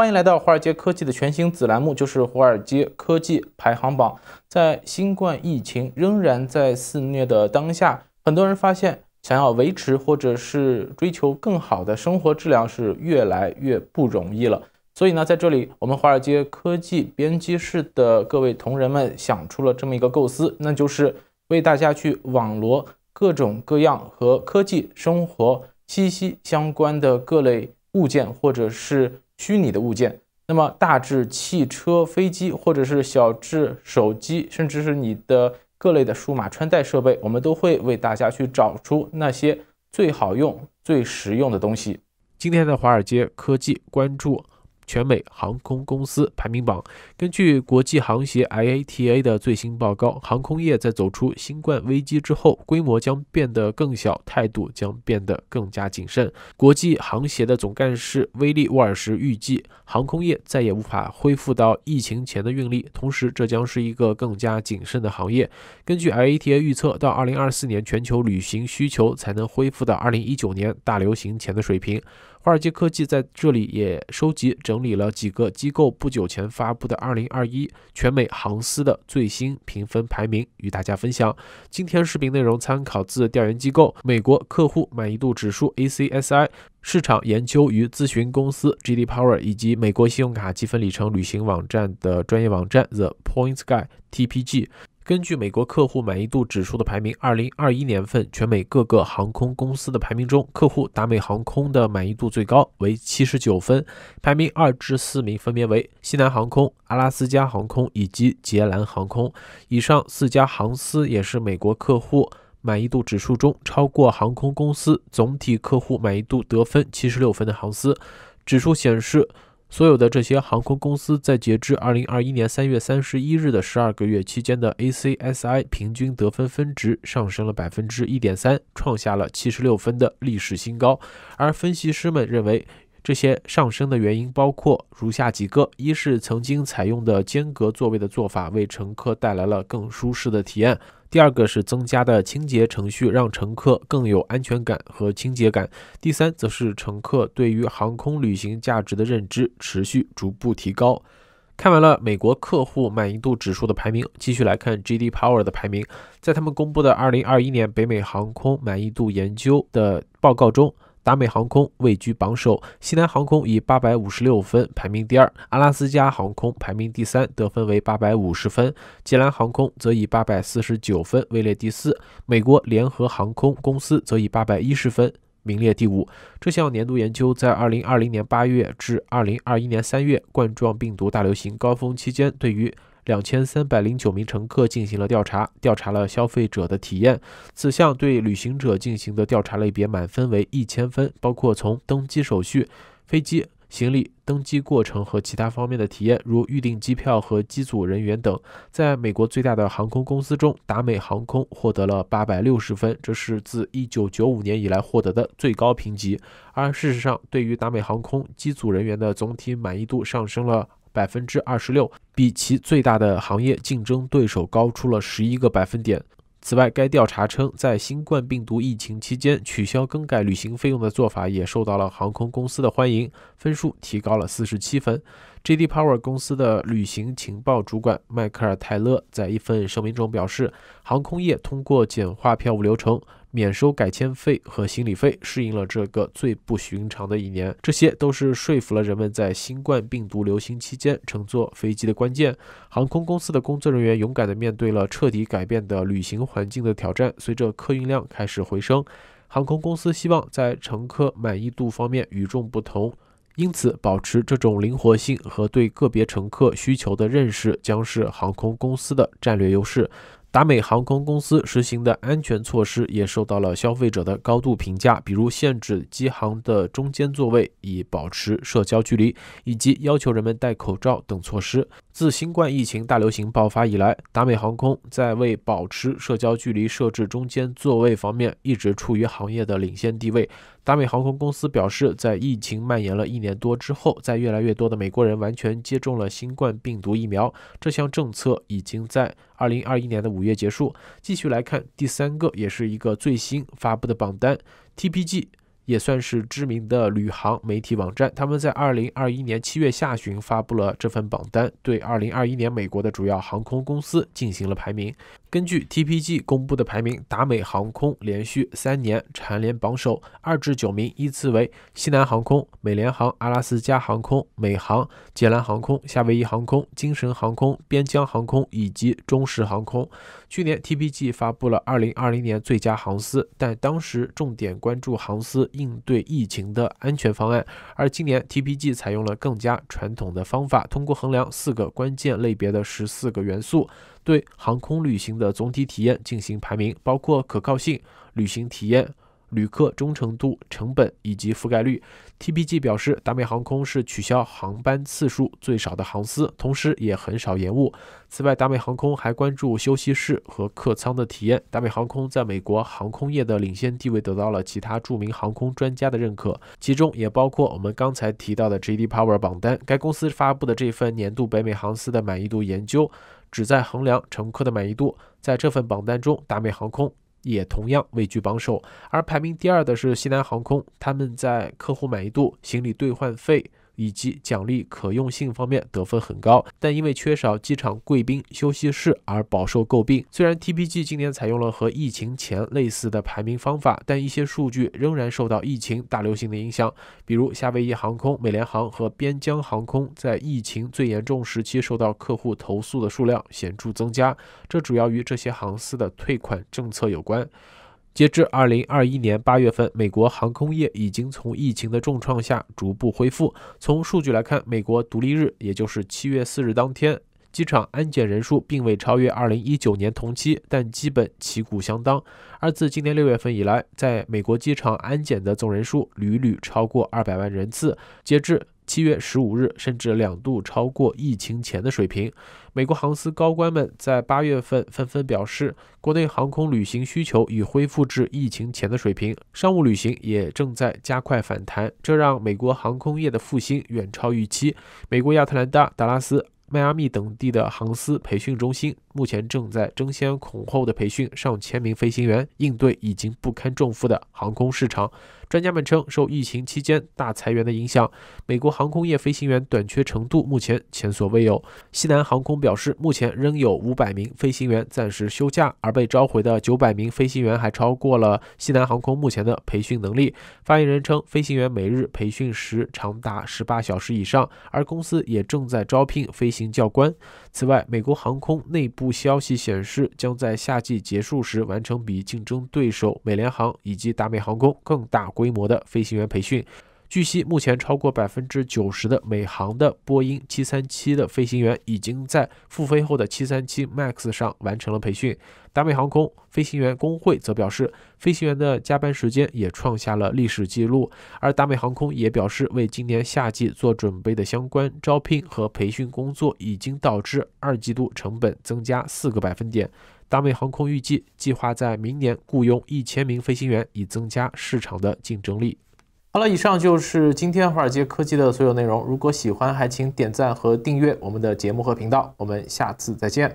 欢迎来到华尔街科技的全新子栏目，就是华尔街科技排行榜。在新冠疫情仍然在肆虐的当下，很多人发现，想要维持或者是追求更好的生活质量是越来越不容易了。所以呢，在这里，我们华尔街科技编辑室的各位同仁们想出了这么一个构思，那就是为大家去网罗各种各样和科技生活息息相关的各类物件，或者是。虚拟的物件，那么大至汽车、飞机，或者是小至手机，甚至是你的各类的数码穿戴设备，我们都会为大家去找出那些最好用、最实用的东西。今天的华尔街科技关注。全美航空公司排名榜。根据国际航协 IATA 的最新报告，航空业在走出新冠危机之后，规模将变得更小，态度将变得更加谨慎。国际航协的总干事威利·沃尔什预计，航空业再也无法恢复到疫情前的运力，同时，这将是一个更加谨慎的行业。根据 IATA 预测，到二零二四年，全球旅行需求才能恢复到二零一九年大流行前的水平。华尔街科技在这里也收集整理了几个机构不久前发布的二零二一全美航司的最新评分排名，与大家分享。今天视频内容参考自调研机构美国客户满意度指数 ACSI、市场研究与咨询公司 GD Power 以及美国信用卡积分里程旅行网站的专业网站 The Points Guy TPG。根据美国客户满意度指数的排名，二零二一年份全美各个航空公司的排名中，客户达美航空的满意度最高，为七十九分，排名二至四名分别为西南航空、阿拉斯加航空以及捷兰航空。以上四家航司也是美国客户满意度指数中超过航空公司总体客户满意度得分七十六分的航司。指数显示。所有的这些航空公司，在截至二零二一年三月三十一日的十二个月期间的 ACSI 平均得分分值上升了百分之一点三，创下了七十六分的历史新高。而分析师们认为，这些上升的原因包括如下几个：一是曾经采用的间隔座位的做法，为乘客带来了更舒适的体验。第二个是增加的清洁程序，让乘客更有安全感和清洁感。第三，则是乘客对于航空旅行价值的认知持续逐步提高。看完了美国客户满意度指数的排名，继续来看 GDPower 的排名。在他们公布的2021年北美航空满意度研究的报告中。达美航空位居榜首，西南航空以八百五十六分排名第二，阿拉斯加航空排名第三，得分为八百五十分，捷兰航空则以八百四十九分位列第四，美国联合航空公司则以八百一十分名列第五。这项年度研究在二零二零年八月至二零二一年三月冠状病毒大流行高峰期间，对于两千三百零九名乘客进行了调查，调查了消费者的体验。此项对旅行者进行的调查类别满分为一千分，包括从登机手续、飞机、行李、登机过程和其他方面的体验，如预订机票和机组人员等。在美国最大的航空公司中，达美航空获得了八百六十分，这是自一九九五年以来获得的最高评级。而事实上，对于达美航空机组人员的总体满意度上升了。百分之二十六，比其最大的行业竞争对手高出了十一个百分点。此外，该调查称，在新冠病毒疫情期间取消更改旅行费用的做法也受到了航空公司的欢迎，分数提高了四十七分。GDPower 公司的旅行情报主管迈克尔·泰勒在一份声明中表示，航空业通过简化票务流程。免收改签费和行李费，适应了这个最不寻常的一年。这些都是说服了人们在新冠病毒流行期间乘坐飞机的关键。航空公司的工作人员勇敢地面对了彻底改变的旅行环境的挑战。随着客运量开始回升，航空公司希望在乘客满意度方面与众不同。因此，保持这种灵活性和对个别乘客需求的认识，将是航空公司的战略优势。达美航空公司实行的安全措施也受到了消费者的高度评价，比如限制机航的中间座位以保持社交距离，以及要求人们戴口罩等措施。自新冠疫情大流行爆发以来，达美航空在为保持社交距离设置中间座位方面一直处于行业的领先地位。达美航空公司表示，在疫情蔓延了一年多之后，在越来越多的美国人完全接种了新冠病毒疫苗，这项政策已经在2021年的五。五月结束，继续来看第三个，也是一个最新发布的榜单。TPG 也算是知名的旅航媒体网站，他们在二零二一年七月下旬发布了这份榜单，对二零二一年美国的主要航空公司进行了排名。根据 TPG 公布的排名，达美航空连续三年蝉联榜首，二至九名依次为西南航空、美联航、阿拉斯加航空、美航、捷兰航空、夏威夷航空、精神航空、边疆航空以及中石航空。去年 TPG 发布了2020年最佳航司，但当时重点关注航司应对疫情的安全方案，而今年 TPG 采用了更加传统的方法，通过衡量四个关键类别的十四个元素。对航空旅行的总体体验进行排名，包括可靠性、旅行体验、旅客忠诚度、成本以及覆盖率。TPG 表示，达美航空是取消航班次数最少的航司，同时也很少延误。此外，达美航空还关注休息室和客舱的体验。达美航空在美国航空业的领先地位得到了其他著名航空专家的认可，其中也包括我们刚才提到的 JD Power 榜单。该公司发布的这份年度北美航司的满意度研究。旨在衡量乘客的满意度，在这份榜单中，达美航空也同样位居榜首，而排名第二的是西南航空。他们在客户满意度、行李兑换费。以及奖励可用性方面得分很高，但因为缺少机场贵宾休息室而饱受诟病。虽然 TPG 今年采用了和疫情前类似的排名方法，但一些数据仍然受到疫情大流行的影响。比如，夏威夷航空、美联航和边疆航空在疫情最严重时期受到客户投诉的数量显著增加，这主要与这些航司的退款政策有关。截至二零二一年八月份，美国航空业已经从疫情的重创下逐步恢复。从数据来看，美国独立日，也就是七月四日当天，机场安检人数并未超越二零一九年同期，但基本旗鼓相当。而自今年六月份以来，在美国机场安检的总人数屡屡超过二百万人次。截至七月十五日，甚至两度超过疫情前的水平。美国航司高官们在八月份纷纷表示，国内航空旅行需求已恢复至疫情前的水平，商务旅行也正在加快反弹，这让美国航空业的复兴远超预期。美国亚特兰大、达拉斯。迈阿密等地的航司培训中心目前正在争先恐后的培训上千名飞行员，应对已经不堪重负的航空市场。专家们称，受疫情期间大裁员的影响，美国航空业飞行员短缺程度目前前所未有。西南航空表示，目前仍有五百名飞行员暂时休假，而被召回的九百名飞行员还超过了西南航空目前的培训能力。发言人称，飞行员每日培训时长达十八小时以上，而公司也正在招聘飞行。教官。此外，美国航空内部消息显示，将在夏季结束时完成比竞争对手美联航以及达美航空更大规模的飞行员培训。据悉，目前超过百分之九十的美航的波音七三七的飞行员已经在复飞后的七三七 MAX 上完成了培训。达美航空飞行员工会则表示，飞行员的加班时间也创下了历史记录。而达美航空也表示，为今年夏季做准备的相关招聘和培训工作已经导致二季度成本增加四个百分点。达美航空预计计划在明年雇佣一千名飞行员，以增加市场的竞争力。好了，以上就是今天华尔街科技的所有内容。如果喜欢，还请点赞和订阅我们的节目和频道。我们下次再见。